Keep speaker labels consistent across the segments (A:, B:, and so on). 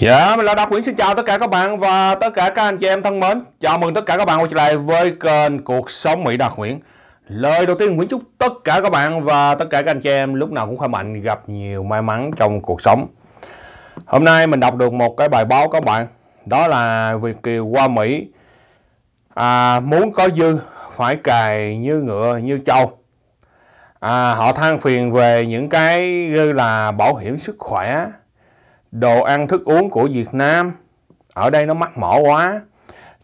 A: Dạ, mình là Đạt Nguyễn xin chào tất cả các bạn và tất cả các anh chị em thân mến. Chào mừng tất cả các bạn quay trở lại với kênh Cuộc Sống Mỹ Đạt Nguyễn. Lời đầu tiên Nguyễn chúc tất cả các bạn và tất cả các anh chị em lúc nào cũng khỏe mạnh, gặp nhiều may mắn trong cuộc sống. Hôm nay mình đọc được một cái bài báo các bạn, đó là Việt Kiều qua Mỹ à, muốn có dư phải cài như ngựa như trâu. À, họ than phiền về những cái như là bảo hiểm sức khỏe, đồ ăn thức uống của Việt Nam ở đây nó mắc mỏ quá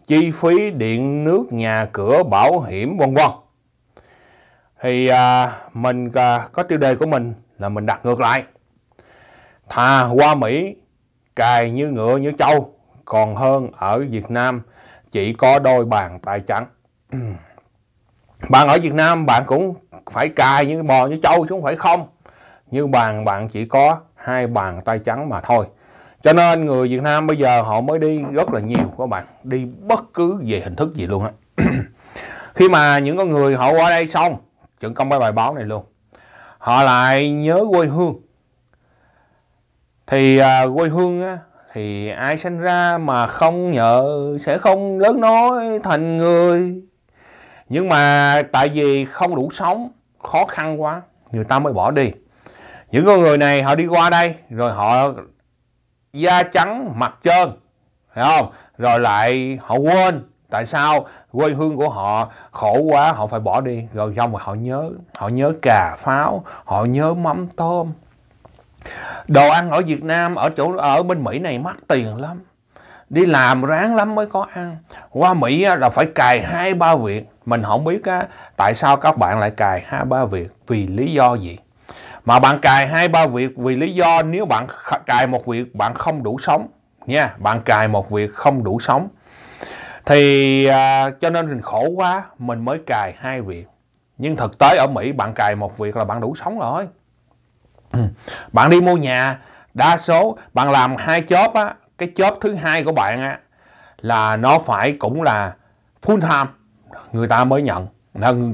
A: chi phí điện nước nhà cửa bảo hiểm vân vân thì à, mình à, có tiêu đề của mình là mình đặt ngược lại thà qua Mỹ cài như ngựa như trâu còn hơn ở Việt Nam chỉ có đôi bàn tay trắng bạn ở Việt Nam bạn cũng phải cài như bò như trâu chứ không phải không như bàn bạn chỉ có hai bàn tay trắng mà thôi cho nên người Việt Nam bây giờ họ mới đi rất là nhiều các bạn đi bất cứ về hình thức gì luôn á khi mà những con người họ qua đây xong chuẩn công cái bài báo này luôn họ lại nhớ quê hương thì à, quê hương á, thì ai sinh ra mà không nhớ sẽ không lớn nói thành người nhưng mà tại vì không đủ sống khó khăn quá người ta mới bỏ đi những con người này họ đi qua đây rồi họ da trắng mặt trơn phải không rồi lại họ quên tại sao quê hương của họ khổ quá họ phải bỏ đi rồi xong rồi họ nhớ họ nhớ cà pháo họ nhớ mắm tôm đồ ăn ở Việt Nam ở chỗ ở bên Mỹ này mắc tiền lắm đi làm ráng lắm mới có ăn qua Mỹ là phải cài hai ba việc mình không biết á, tại sao các bạn lại cài hai ba việc vì lý do gì mà bạn cài hai ba việc vì lý do nếu bạn cài một việc bạn không đủ sống nha bạn cài một việc không đủ sống thì à, cho nên mình khổ quá mình mới cài hai việc nhưng thực tế ở mỹ bạn cài một việc là bạn đủ sống rồi bạn đi mua nhà đa số bạn làm hai chóp á cái chóp thứ hai của bạn á là nó phải cũng là full time người ta mới nhận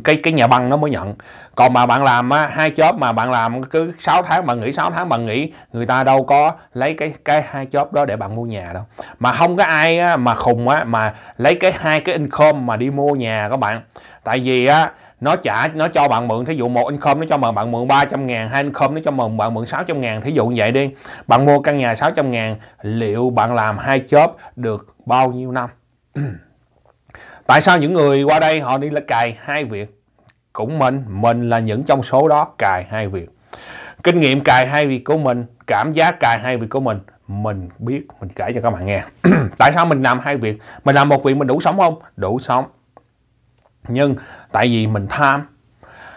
A: cái cái nhà băng nó mới nhận còn mà bạn làm hai chớp mà bạn làm cứ 6 tháng bạn nghỉ 6 tháng bạn nghỉ người ta đâu có lấy cái cái hai chớp đó để bạn mua nhà đâu mà không có ai mà khùng á mà lấy cái hai cái income mà đi mua nhà các bạn tại vì á nó trả nó cho bạn mượn thí dụ một income nó cho mượn bạn mượn 300 ngàn hai income nó cho mượn bạn mượn 600 ngàn thí dụ như vậy đi bạn mua căn nhà 600 ngàn liệu bạn làm hai chớp được bao nhiêu năm tại sao những người qua đây họ đi là cài hai việc cũng mình mình là những trong số đó cài hai việc kinh nghiệm cài hai việc của mình cảm giác cài hai việc của mình mình biết mình kể cho các bạn nghe tại sao mình làm hai việc mình làm một việc mình đủ sống không đủ sống nhưng tại vì mình tham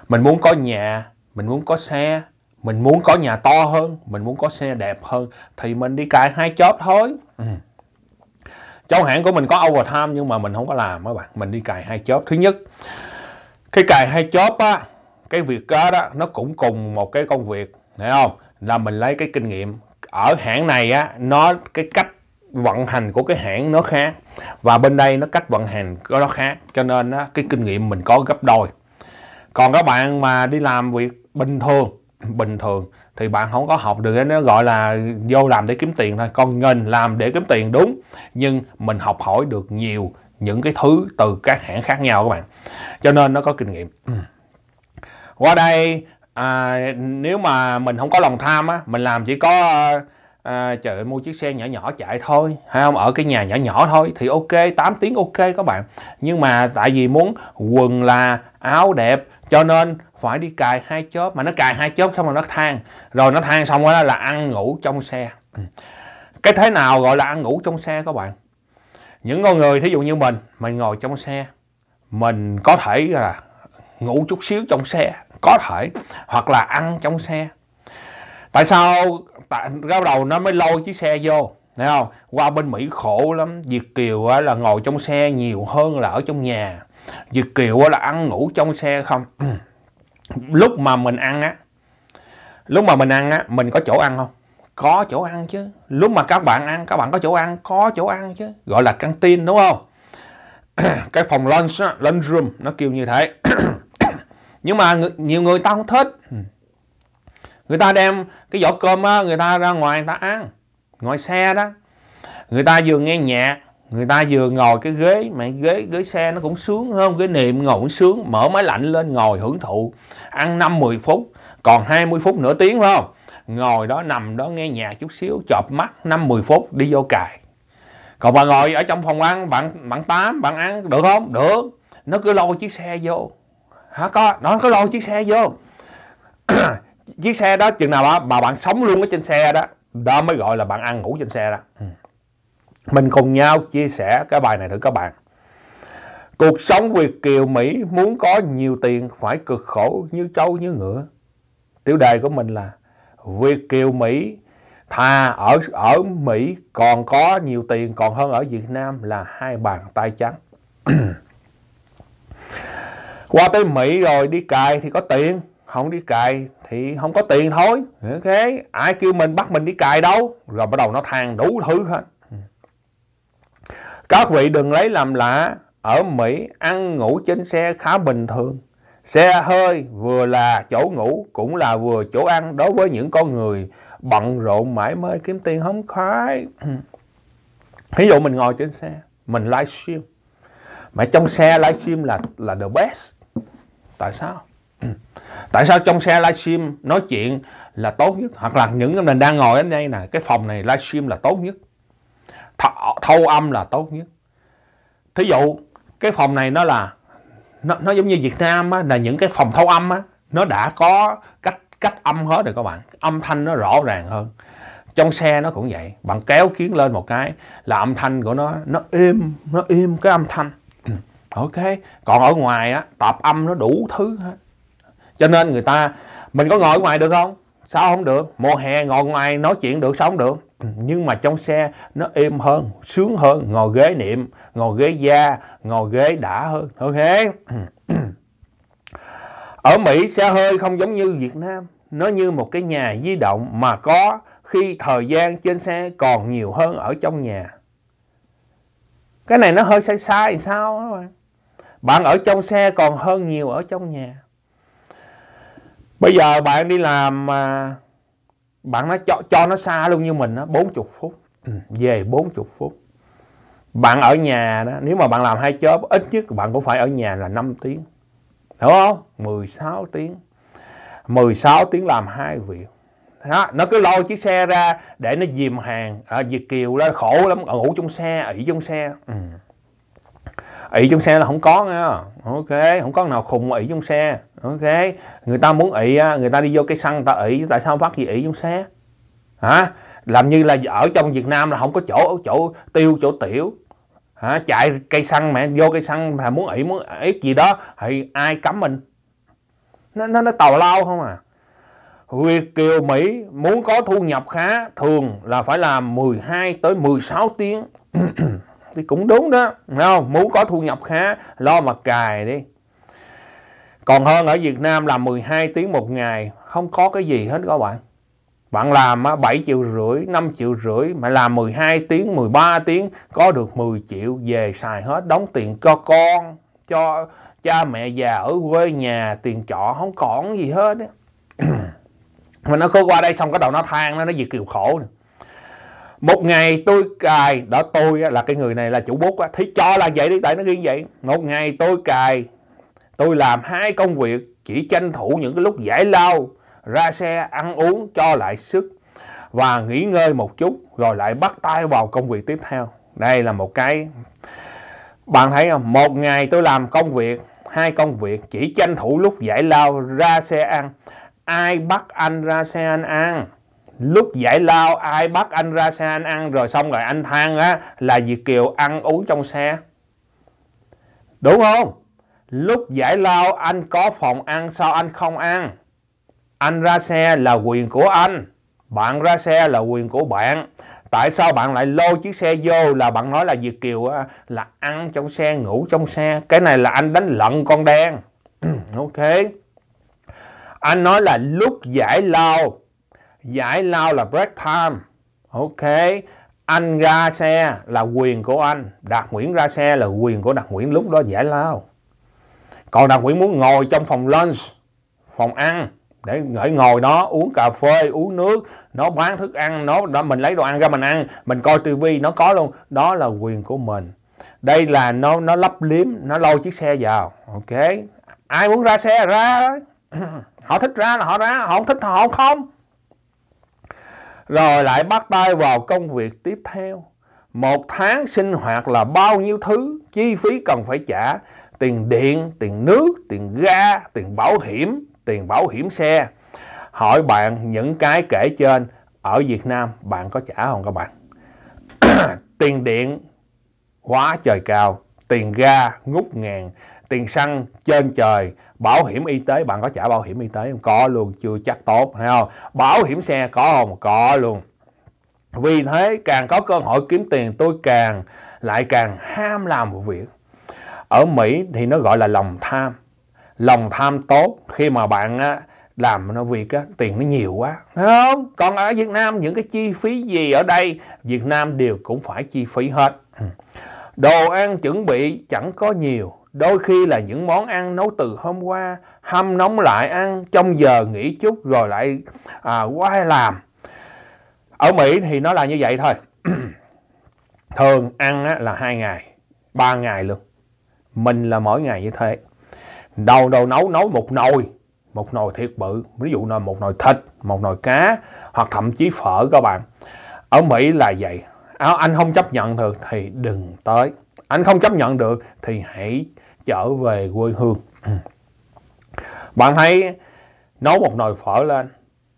A: mình muốn có nhà mình muốn có xe mình muốn có nhà to hơn mình muốn có xe đẹp hơn thì mình đi cài hai chóp thôi ừ trong hãng của mình có overtime nhưng mà mình không có làm các bạn mình đi cài hai chớp thứ nhất cái cài hai chớp á cái việc đó, đó nó cũng cùng một cái công việc thấy không là mình lấy cái kinh nghiệm ở hãng này á nó cái cách vận hành của cái hãng nó khác và bên đây nó cách vận hành của nó khác cho nên á, cái kinh nghiệm mình có gấp đôi còn các bạn mà đi làm việc bình thường bình thường thì bạn không có học được nó gọi là vô làm để kiếm tiền thôi con ngành làm để kiếm tiền đúng nhưng mình học hỏi được nhiều những cái thứ từ các hãng khác nhau các bạn cho nên nó có kinh nghiệm qua đây à, nếu mà mình không có lòng tham á mình làm chỉ có à, à, trời ơi, mua chiếc xe nhỏ nhỏ chạy thôi hay không ở cái nhà nhỏ nhỏ thôi thì ok 8 tiếng ok các bạn nhưng mà tại vì muốn quần là áo đẹp cho nên phải đi cài hai chớp mà nó cài hai chớp xong rồi nó than rồi nó than xong rồi là ăn ngủ trong xe ừ. cái thế nào gọi là ăn ngủ trong xe các bạn những con người thí dụ như mình mình ngồi trong xe mình có thể là ngủ chút xíu trong xe có thể hoặc là ăn trong xe tại sao tại ra đầu nó mới lôi chiếc xe vô thấy không qua bên mỹ khổ lắm việt kiều là ngồi trong xe nhiều hơn là ở trong nhà việt kiều là ăn ngủ trong xe không ừ lúc mà mình ăn á lúc mà mình ăn á mình có chỗ ăn không có chỗ ăn chứ lúc mà các bạn ăn các bạn có chỗ ăn có chỗ ăn chứ gọi là căng tin đúng không cái phòng lunch đó, lunch room nó kêu như thế nhưng mà người, nhiều người ta không thích người ta đem cái giỏ cơm đó, người ta ra ngoài người ta ăn ngồi xe đó người ta vừa nghe nhạc người ta vừa ngồi cái ghế mà ghế ghế xe nó cũng sướng hơn cái niệm ngồi cũng sướng mở máy lạnh lên ngồi hưởng thụ ăn 5-10 phút còn 20 phút nửa tiếng phải không ngồi đó nằm đó nghe nhạc chút xíu chợp mắt 5-10 phút đi vô cài còn bà ngồi ở trong phòng ăn bạn bạn tám bạn ăn được không được nó cứ lôi chiếc xe vô hả có nó cứ lôi chiếc xe vô chiếc xe đó chừng nào bà, bà bạn sống luôn ở trên xe đó đó mới gọi là bạn ăn ngủ trên xe đó ừ. mình cùng nhau chia sẻ cái bài này thử các bạn Cuộc sống Việt Kiều Mỹ muốn có nhiều tiền phải cực khổ như trâu như ngựa. Tiểu đề của mình là Việt Kiều Mỹ thà ở ở Mỹ còn có nhiều tiền còn hơn ở Việt Nam là hai bàn tay trắng. Qua tới Mỹ rồi đi cài thì có tiền, không đi cài thì không có tiền thôi. Ok, ai kêu mình bắt mình đi cài đâu. Rồi bắt đầu nó than đủ thứ hết. Các vị đừng lấy làm lạ, ở Mỹ ăn ngủ trên xe khá bình thường. Xe hơi vừa là chỗ ngủ cũng là vừa chỗ ăn đối với những con người bận rộn mãi mới kiếm tiền không khoái. Ví dụ mình ngồi trên xe, mình livestream. Mà trong xe livestream là là the best. Tại sao? Tại sao trong xe livestream nói chuyện là tốt nhất hoặc là những mình đang ngồi ở đây nè, cái phòng này livestream là tốt nhất. Th thâu âm là tốt nhất. Thí dụ cái phòng này nó là nó, nó giống như Việt Nam á, là những cái phòng thâu âm á, nó đã có cách cách âm hết rồi các bạn âm thanh nó rõ ràng hơn trong xe nó cũng vậy bạn kéo kiến lên một cái là âm thanh của nó nó êm nó êm cái âm thanh ok còn ở ngoài á tạp âm nó đủ thứ hết cho nên người ta mình có ngồi ở ngoài được không sao không được mùa hè ngồi ngoài nói chuyện được sao không được nhưng mà trong xe nó êm hơn sướng hơn ngồi ghế niệm ngồi ghế da ngồi ghế đã hơn ok ở mỹ xe hơi không giống như việt nam nó như một cái nhà di động mà có khi thời gian trên xe còn nhiều hơn ở trong nhà cái này nó hơi sai sai sao đó bạn bạn ở trong xe còn hơn nhiều ở trong nhà bây giờ bạn đi làm mà bạn nó cho, cho nó xa luôn như mình đó 40 phút ừ, về 40 phút bạn ở nhà đó nếu mà bạn làm hai chớp ít nhất bạn cũng phải ở nhà là 5 tiếng đúng không 16 tiếng 16 tiếng làm hai việc đó, nó cứ lôi chiếc xe ra để nó dìm hàng à, diệt Kiều đó khổ lắm ngủ trong xe ỉ trong xe ừ. ỉ trong xe là không có nha ok không có nào khùng mà ỉ trong xe ok người ta muốn ỉ, người ta đi vô cây xăng ta ỉ. tại sao phát gì ỉ trong xe hả làm như là ở trong việt nam là không có chỗ chỗ tiêu chỗ tiểu hả chạy cây xăng mẹ vô cây xăng là muốn ỉ, muốn ị gì đó thì ai cấm mình nó nó, nó tào lao không à Việt kiều Mỹ muốn có thu nhập khá thường là phải làm 12 tới 16 tiếng thì cũng đúng đó không? muốn có thu nhập khá lo mà cài đi còn hơn ở Việt Nam là 12 tiếng một ngày không có cái gì hết các bạn bạn làm 7 triệu rưỡi 5 triệu rưỡi mà làm 12 tiếng 13 tiếng có được 10 triệu về xài hết đóng tiền cho con cho cha mẹ già ở quê nhà tiền trọ không còn gì hết á mà nó cứ qua đây xong cái đầu nó than nó nó gì kiều khổ này. một ngày tôi cài đó tôi là cái người này là chủ bút á thì cho là vậy đi tại nó ghi vậy một ngày tôi cài Tôi làm hai công việc chỉ tranh thủ những cái lúc giải lao, ra xe ăn uống cho lại sức và nghỉ ngơi một chút rồi lại bắt tay vào công việc tiếp theo. Đây là một cái bạn thấy không? Một ngày tôi làm công việc, hai công việc chỉ tranh thủ lúc giải lao ra xe ăn. Ai bắt anh ra xe anh ăn? Lúc giải lao ai bắt anh ra xe anh ăn rồi xong rồi anh than á là Việt Kiều ăn uống trong xe. Đúng không? lúc giải lao anh có phòng ăn sao anh không ăn anh ra xe là quyền của anh bạn ra xe là quyền của bạn tại sao bạn lại lôi chiếc xe vô là bạn nói là việt kiều à, là ăn trong xe ngủ trong xe cái này là anh đánh lận con đen ok anh nói là lúc giải lao giải lao là break time ok anh ra xe là quyền của anh đạt nguyễn ra xe là quyền của đạt nguyễn lúc đó giải lao còn đào quyển muốn ngồi trong phòng lunch phòng ăn để ngồi ngồi đó uống cà phê uống nước nó bán thức ăn nó mình lấy đồ ăn ra mình ăn mình coi tivi nó có luôn đó là quyền của mình đây là nó nó lấp liếm nó lôi chiếc xe vào ok ai muốn ra xe ra họ thích ra là họ ra họ không thích họ không rồi lại bắt tay vào công việc tiếp theo một tháng sinh hoạt là bao nhiêu thứ chi phí cần phải trả tiền điện, tiền nước, tiền ga, tiền bảo hiểm, tiền bảo hiểm xe. Hỏi bạn những cái kể trên ở Việt Nam bạn có trả không các bạn? tiền điện quá trời cao, tiền ga ngút ngàn, tiền xăng trên trời, bảo hiểm y tế bạn có trả bảo hiểm y tế không? Có luôn, chưa chắc tốt hay không? Bảo hiểm xe có không? Có luôn. Vì thế càng có cơ hội kiếm tiền tôi càng lại càng ham làm một việc ở Mỹ thì nó gọi là lòng tham lòng tham tốt khi mà bạn á, làm nó việc á, tiền nó nhiều quá không còn ở Việt Nam những cái chi phí gì ở đây Việt Nam đều cũng phải chi phí hết ừ. đồ ăn chuẩn bị chẳng có nhiều đôi khi là những món ăn nấu từ hôm qua hâm nóng lại ăn trong giờ nghỉ chút rồi lại à, quay làm ở Mỹ thì nó là như vậy thôi thường ăn á, là hai ngày ba ngày luôn mình là mỗi ngày như thế. Đầu đầu nấu nấu một nồi, một nồi thiệt bự, ví dụ là một nồi thịt, một nồi cá hoặc thậm chí phở các bạn. Ở Mỹ là vậy. À, anh không chấp nhận được thì đừng tới. Anh không chấp nhận được thì hãy trở về quê hương. Bạn thấy nấu một nồi phở lên,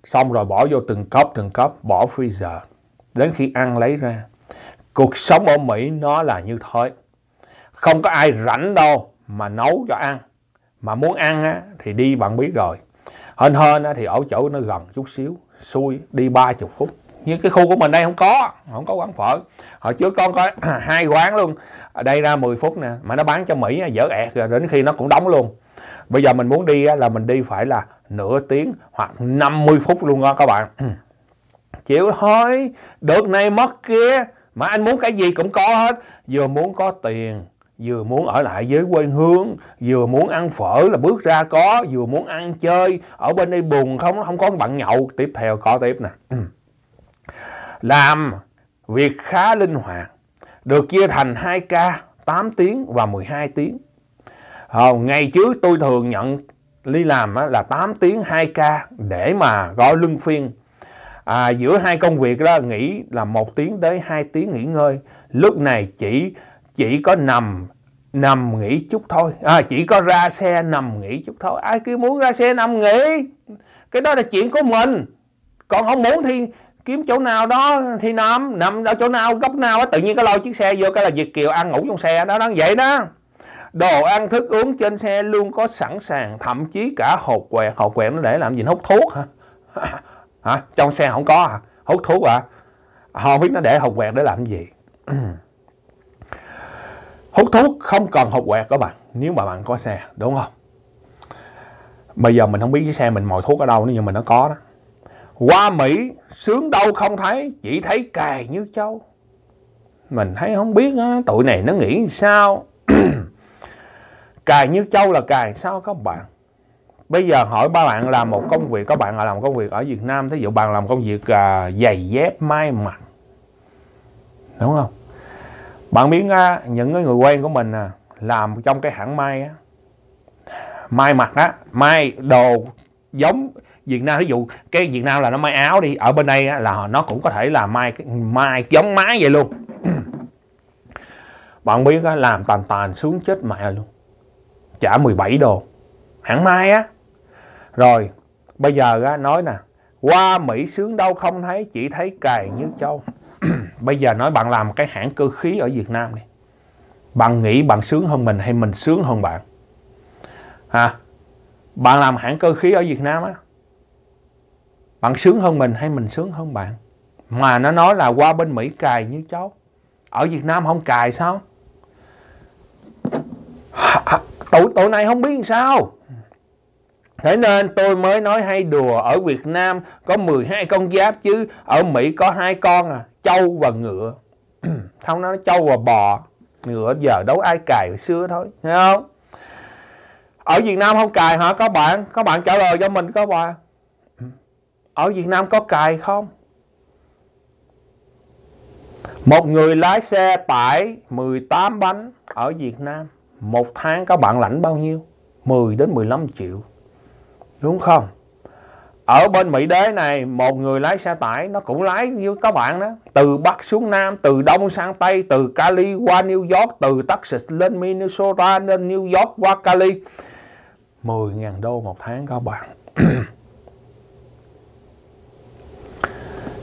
A: xong rồi bỏ vô từng cốc từng cốc, bỏ freezer. Đến khi ăn lấy ra. Cuộc sống ở Mỹ nó là như thế không có ai rảnh đâu mà nấu cho ăn mà muốn ăn á, thì đi bạn biết rồi hên hên á, thì ở chỗ nó gần chút xíu xui đi 30 phút nhưng cái khu của mình đây không có không có quán phở hồi trước con có hai quán luôn ở đây ra 10 phút nè mà nó bán cho mỹ dở ẹt rồi đến khi nó cũng đóng luôn bây giờ mình muốn đi á, là mình đi phải là nửa tiếng hoặc 50 phút luôn đó các bạn chịu thôi được này mất kia mà anh muốn cái gì cũng có hết vừa muốn có tiền vừa muốn ở lại với quê hương vừa muốn ăn phở là bước ra có vừa muốn ăn chơi ở bên đây buồn không không có bạn nhậu tiếp theo có tiếp nè ừ. làm việc khá linh hoạt được chia thành 2 ca 8 tiếng và 12 tiếng Ờ, ngày trước tôi thường nhận đi làm là 8 tiếng 2 ca để mà gọi lưng phiên. À, giữa hai công việc đó nghỉ là một tiếng tới 2 tiếng nghỉ ngơi. Lúc này chỉ chỉ có nằm nằm nghỉ chút thôi à, chỉ có ra xe nằm nghỉ chút thôi ai cứ muốn ra xe nằm nghỉ cái đó là chuyện của mình còn không muốn thì kiếm chỗ nào đó thì nằm nằm ở chỗ nào góc nào đó, tự nhiên có lôi chiếc xe vô cái là việt kiều ăn ngủ trong xe đó nó vậy đó đồ ăn thức uống trên xe luôn có sẵn sàng thậm chí cả hộp quẹt hộp quẹt nó để làm gì hút thuốc hả hả trong xe không có hả hút thuốc hả họ không biết nó để hộp quẹt để làm gì hút thuốc không cần hộp quẹt các bạn nếu mà bạn có xe đúng không bây giờ mình không biết chiếc xe mình mồi thuốc ở đâu nhưng mà nó có đó qua mỹ sướng đâu không thấy chỉ thấy cài như châu mình thấy không biết á, tụi này nó nghĩ sao cài như châu là cài sao các bạn bây giờ hỏi ba bạn làm một công việc các bạn là làm công việc ở việt nam thí dụ bạn làm công việc à, giày dép mai mặc đúng không bạn biết á, những cái người quen của mình à, làm trong cái hãng may á, may mặt á may đồ giống Việt Nam ví dụ cái Việt Nam là nó may áo đi ở bên đây á, là nó cũng có thể là may may giống máy vậy luôn bạn biết á, làm tàn tàn xuống chết mẹ luôn trả 17 đồ hãng may á rồi bây giờ á, nói nè qua Mỹ sướng đâu không thấy chỉ thấy cài như châu bây giờ nói bạn làm cái hãng cơ khí ở Việt Nam đi bạn nghĩ bạn sướng hơn mình hay mình sướng hơn bạn à, bạn làm hãng cơ khí ở Việt Nam á bạn sướng hơn mình hay mình sướng hơn bạn mà nó nói là qua bên Mỹ cài như cháu ở Việt Nam không cài sao tối tối nay không biết sao Thế nên tôi mới nói hay đùa ở Việt Nam có 12 con giáp chứ ở Mỹ có hai con à, trâu và ngựa. không nói trâu và bò, ngựa giờ đấu ai cài hồi xưa thôi, thấy không? Ở Việt Nam không cài hả có bạn? có bạn trả lời cho mình có bạn. Ở Việt Nam có cài không? Một người lái xe tải 18 bánh ở Việt Nam, một tháng các bạn lãnh bao nhiêu? 10 đến 15 triệu đúng không ở bên Mỹ đế này một người lái xe tải nó cũng lái như các bạn đó từ Bắc xuống Nam từ Đông sang Tây từ Cali qua New York từ Texas lên Minnesota lên New York qua Cali 10.000 đô một tháng các bạn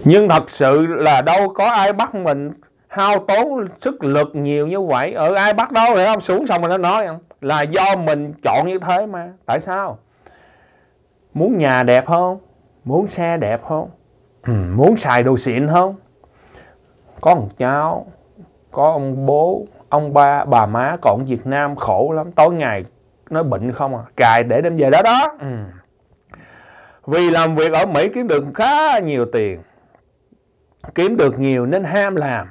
A: nhưng thật sự là đâu có ai bắt mình hao tốn sức lực nhiều như vậy ở ừ, ai bắt đâu để không xuống xong rồi nó nói là do mình chọn như thế mà tại sao Muốn nhà đẹp không? Muốn xe đẹp không? Ừ, muốn xài đồ xịn không? Có một cháu, có ông bố, ông ba, bà má còn Việt Nam khổ lắm. Tối ngày nó bệnh không à? Cài để đem về đó đó. Ừ. Vì làm việc ở Mỹ kiếm được khá nhiều tiền. Kiếm được nhiều nên ham làm.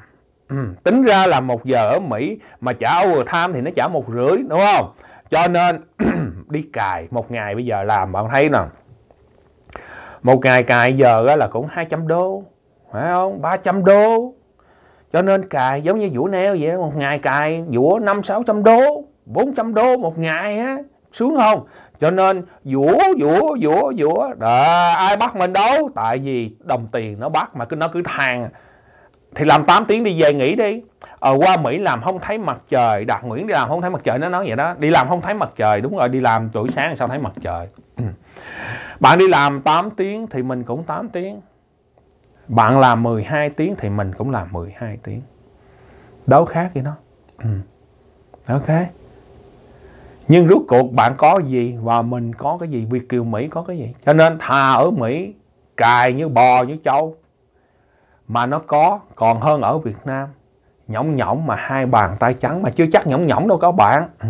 A: Ừ. Tính ra là một giờ ở Mỹ mà trả vừa tham thì nó trả một rưỡi đúng không? Cho nên đi cài một ngày bây giờ làm bạn thấy nè một ngày cài giờ đó là cũng 200 đô phải không 300 đô cho nên cài giống như vũ neo vậy một ngày cài vũ năm sáu trăm đô 400 đô một ngày á sướng không cho nên dũa dũa dũa dũa Đà, ai bắt mình đâu tại vì đồng tiền nó bắt mà cứ nó cứ than thì làm 8 tiếng đi về nghỉ đi ờ, qua Mỹ làm không thấy mặt trời Đạt Nguyễn đi làm không thấy mặt trời nó nói vậy đó đi làm không thấy mặt trời đúng rồi đi làm tuổi sáng sao thấy mặt trời bạn đi làm 8 tiếng thì mình cũng 8 tiếng bạn làm 12 tiếng thì mình cũng làm 12 tiếng đấu khác gì nó ok nhưng rốt cuộc bạn có gì và mình có cái gì Việt Kiều Mỹ có cái gì cho nên thà ở Mỹ cài như bò như trâu mà nó có còn hơn ở Việt Nam nhõng nhõng mà hai bàn tay trắng mà chưa chắc nhõng nhõng đâu các bạn ừ.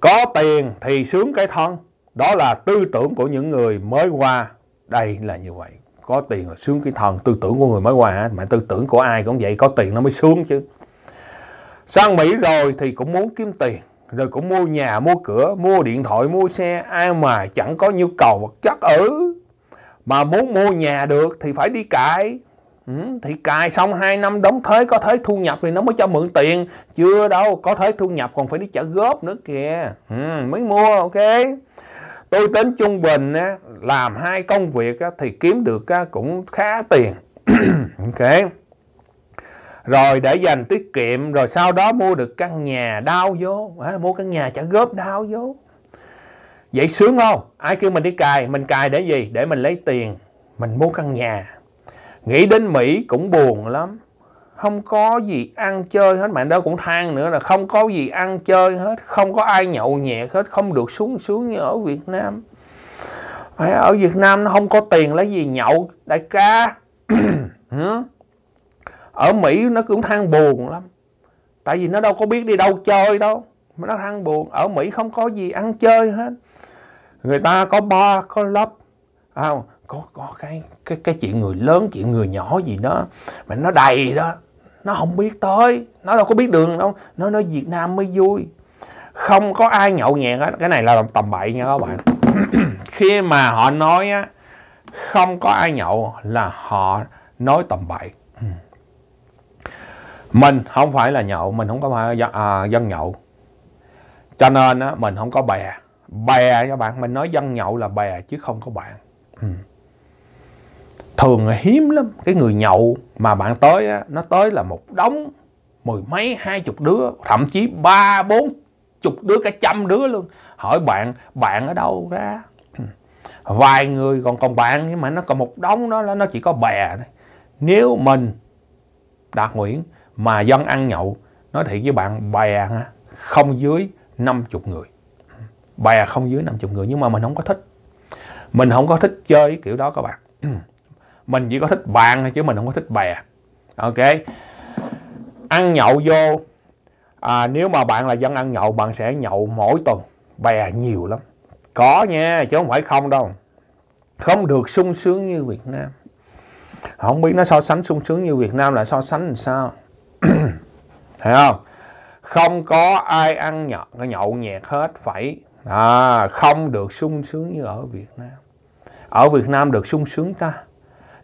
A: có tiền thì sướng cái thân đó là tư tưởng của những người mới qua đây là như vậy có tiền là sướng cái thần tư tưởng của người mới qua mà tư tưởng của ai cũng vậy có tiền nó mới sướng chứ sang mỹ rồi thì cũng muốn kiếm tiền rồi cũng mua nhà mua cửa mua điện thoại mua xe ai mà chẳng có nhu cầu vật chất ở mà muốn mua nhà được thì phải đi cài ừ, thì cài xong 2 năm đóng thuế có thuế thu nhập thì nó mới cho mượn tiền chưa đâu có thuế thu nhập còn phải đi trả góp nữa kìa ừ, mới mua ok tôi tính trung bình làm hai công việc thì kiếm được cũng khá tiền ok rồi để dành tiết kiệm rồi sau đó mua được căn nhà đau vô mua căn nhà trả góp đau vô Vậy sướng không? Ai kêu mình đi cài? Mình cài để gì? Để mình lấy tiền. Mình mua căn nhà. Nghĩ đến Mỹ cũng buồn lắm. Không có gì ăn chơi hết. Bạn đó cũng than nữa là không có gì ăn chơi hết. Không có ai nhậu nhẹt hết. Không được xuống sướng như ở Việt Nam. Ở Việt Nam nó không có tiền lấy gì nhậu. Đại ca. ở Mỹ nó cũng than buồn lắm. Tại vì nó đâu có biết đi đâu chơi đâu. Nó than buồn. Ở Mỹ không có gì ăn chơi hết người ta có ba có lớp à, có có cái cái cái chuyện người lớn chuyện người nhỏ gì đó mà nó đầy đó nó không biết tới nó đâu có biết đường đâu nó nói việt nam mới vui không có ai nhậu nhẹt hết cái này là tầm bậy nha các bạn khi mà họ nói á không có ai nhậu là họ nói tầm bậy ừ. mình không phải là nhậu mình không có phải dân, à, dân nhậu cho nên á, mình không có bè bè cho bạn mình nói dân nhậu là bè chứ không có bạn ừ. thường là hiếm lắm cái người nhậu mà bạn tới á, nó tới là một đống mười mấy hai chục đứa thậm chí ba bốn chục đứa cả trăm đứa luôn hỏi bạn bạn ở đâu ra ừ. vài người còn còn bạn nhưng mà nó còn một đống đó nó chỉ có bè thôi nếu mình đạt nguyện mà dân ăn nhậu nói thiệt với bạn bè không dưới năm chục người bè không dưới 50 người nhưng mà mình không có thích mình không có thích chơi kiểu đó các bạn mình chỉ có thích bạn chứ mình không có thích bè ok ăn nhậu vô à, nếu mà bạn là dân ăn nhậu bạn sẽ nhậu mỗi tuần bè nhiều lắm có nha chứ không phải không đâu không được sung sướng như Việt Nam không biết nó so sánh sung sướng như Việt Nam là so sánh làm sao thấy không không có ai ăn nhậu nhậu nhẹt hết phải à, không được sung sướng như ở Việt Nam ở Việt Nam được sung sướng ta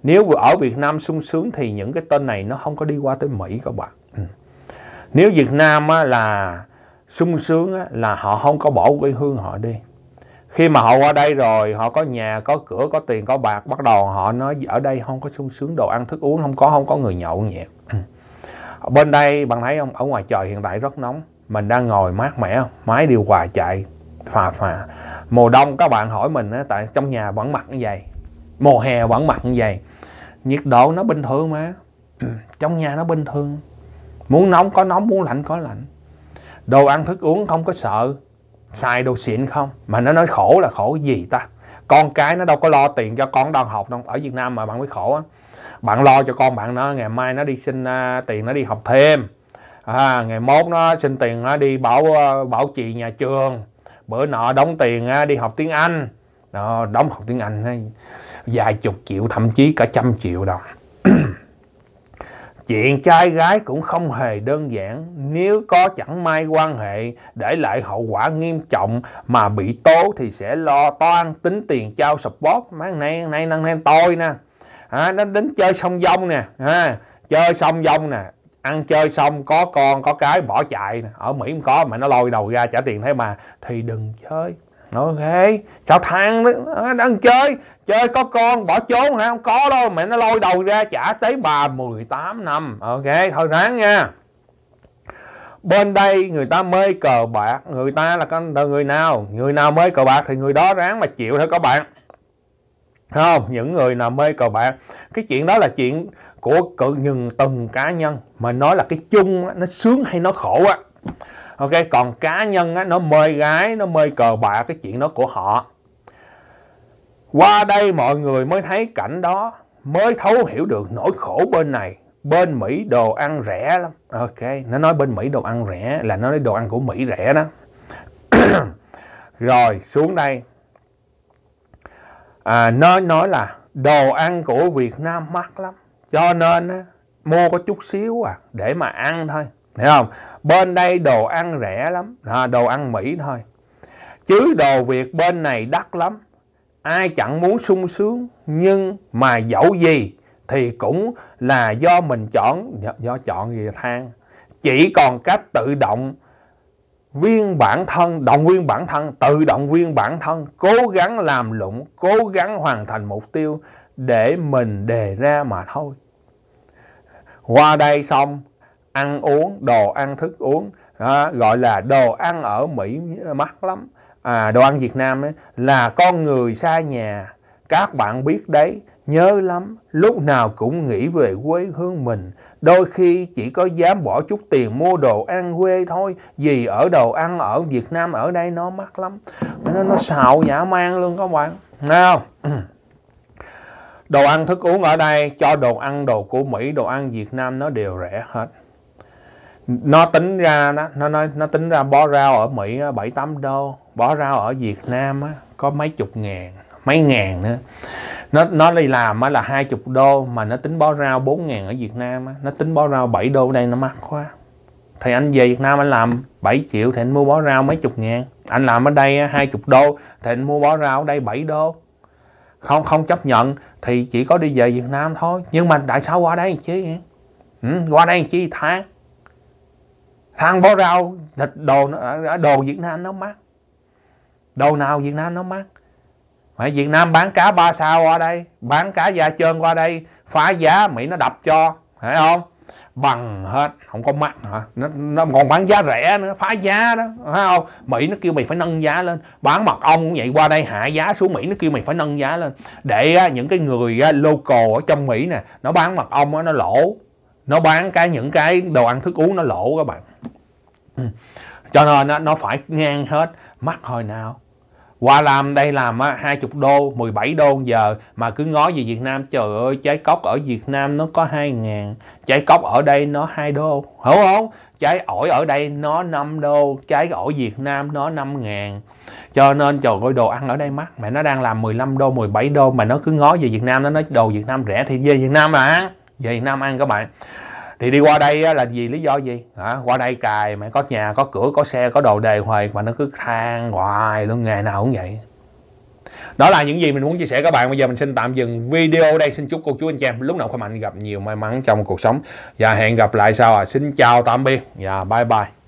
A: nếu ở Việt Nam sung sướng thì những cái tên này nó không có đi qua tới Mỹ các bạn ừ. nếu Việt Nam á, là sung sướng á, là họ không có bỏ quê hương họ đi khi mà họ qua đây rồi họ có nhà có cửa có tiền có bạc bắt đầu họ nói ở đây không có sung sướng đồ ăn thức uống không có không có người nhậu nhẹ. Ừ. bên đây bạn thấy không ở ngoài trời hiện tại rất nóng mình đang ngồi mát mẻ không máy điều hòa chạy phà phà mùa đông các bạn hỏi mình tại trong nhà vẫn mặc như vậy mùa hè vẫn mặc như vậy nhiệt độ nó bình thường mà trong nhà nó bình thường muốn nóng có nóng muốn lạnh có lạnh đồ ăn thức uống không có sợ xài đồ xịn không mà nó nói khổ là khổ gì ta con cái nó đâu có lo tiền cho con đang học đâu ở Việt Nam mà bạn mới khổ á bạn lo cho con bạn nó ngày mai nó đi xin uh, tiền nó đi học thêm à, ngày mốt nó xin tiền nó đi bảo uh, bảo trì nhà trường bữa nọ đóng tiền đi học tiếng Anh đó, đóng học tiếng Anh vài chục triệu thậm chí cả trăm triệu đồng chuyện trai gái cũng không hề đơn giản nếu có chẳng may quan hệ để lại hậu quả nghiêm trọng mà bị tố thì sẽ lo toan tính tiền trao support mấy nay nay năng này tôi nè à, nó đến chơi song dông nè à, chơi song dông nè ăn chơi xong có con có cái bỏ chạy ở mỹ cũng có mà nó lôi đầu ra trả tiền thế mà thì đừng chơi ok sao thằng đang chơi chơi có con bỏ trốn hả không có đâu mẹ nó lôi đầu ra trả tới bà 18 năm ok thôi ráng nha bên đây người ta mê cờ bạc người ta là con người nào người nào mê cờ bạc thì người đó ráng mà chịu thôi các bạn không những người nào mê cờ bạc cái chuyện đó là chuyện của cự những từng cá nhân mà nói là cái chung nó sướng hay nó khổ á ok còn cá nhân á, nó mê gái nó mê cờ bạc cái chuyện đó của họ qua đây mọi người mới thấy cảnh đó mới thấu hiểu được nỗi khổ bên này bên mỹ đồ ăn rẻ lắm ok nó nói bên mỹ đồ ăn rẻ là nó nói đồ ăn của mỹ rẻ đó rồi xuống đây à, nó nói là đồ ăn của Việt Nam mắc lắm cho nên á, mua có chút xíu à để mà ăn thôi hiểu không bên đây đồ ăn rẻ lắm à, đồ ăn Mỹ thôi chứ đồ Việt bên này đắt lắm ai chẳng muốn sung sướng nhưng mà dẫu gì thì cũng là do mình chọn do, do chọn gì than chỉ còn cách tự động viên bản thân, động viên bản thân, tự động viên bản thân, cố gắng làm lụng, cố gắng hoàn thành mục tiêu để mình đề ra mà thôi. Qua đây xong, ăn uống, đồ ăn thức uống, đó, gọi là đồ ăn ở Mỹ mắc lắm. À, đồ ăn Việt Nam ấy, là con người xa nhà, các bạn biết đấy Nhớ lắm, lúc nào cũng nghĩ về quê hương mình, đôi khi chỉ có dám bỏ chút tiền mua đồ ăn quê thôi, vì ở đồ ăn ở Việt Nam ở đây nó mắc lắm. Nó, nó xạo dã man luôn các bạn, nào Đồ ăn thức uống ở đây cho đồ ăn đồ của Mỹ, đồ ăn Việt Nam nó đều rẻ hết. Nó tính ra nó nó nó tính ra bó rau ở Mỹ 7 8 đô, bó rau ở Việt Nam có mấy chục ngàn, mấy ngàn nữa nó nó đi làm á là 20 đô mà nó tính bó rau 4 ngàn ở Việt Nam nó tính bó rau 7 đô ở đây nó mắc quá thì anh về Việt Nam anh làm 7 triệu thì anh mua bó rau mấy chục ngàn anh làm ở đây 20 đô thì anh mua bó rau ở đây 7 đô không không chấp nhận thì chỉ có đi về Việt Nam thôi nhưng mà tại sao qua đây chứ ừ, qua đây chi tháng tháng bó rau thịt đồ ờ, đồ Việt Nam nó mắc đồ nào Việt Nam nó mắc mà Việt Nam bán cá ba sao qua đây bán cá da trơn qua đây phá giá Mỹ nó đập cho phải không bằng hết không có mặn hả nó, nó còn bán giá rẻ nữa phá giá đó phải không mỹ nó kêu mày phải nâng giá lên bán mật ong cũng vậy qua đây hạ giá xuống mỹ nó kêu mày phải nâng giá lên để những cái người local ở trong mỹ nè nó bán mật ong nó lỗ nó bán cái những cái đồ ăn thức uống nó lỗ các bạn ừ. cho nên nó phải ngang hết mắc hồi nào qua làm đây làm á, 20 đô 17 đô giờ mà cứ ngó về Việt Nam trời ơi trái cốc ở Việt Nam nó có 2 ngàn trái cốc ở đây nó 2 đô hiểu không trái ổi ở đây nó 5 đô trái ổi Việt Nam nó 5 ngàn cho nên trời ơi đồ ăn ở đây mắc mẹ nó đang làm 15 đô 17 đô mà nó cứ ngó về Việt Nam nó nói đồ Việt Nam rẻ thì về Việt Nam mà ăn về Việt Nam ăn các bạn thì đi qua đây là vì lý do gì hả qua đây cài mày có nhà có cửa có xe có đồ đề hoài mà nó cứ than hoài luôn ngày nào cũng vậy đó là những gì mình muốn chia sẻ các bạn bây giờ mình xin tạm dừng video đây xin chúc cô chú anh chị em lúc nào khỏe mạnh gặp nhiều may mắn trong cuộc sống và hẹn gặp lại sau à xin chào tạm biệt và dạ, bye bye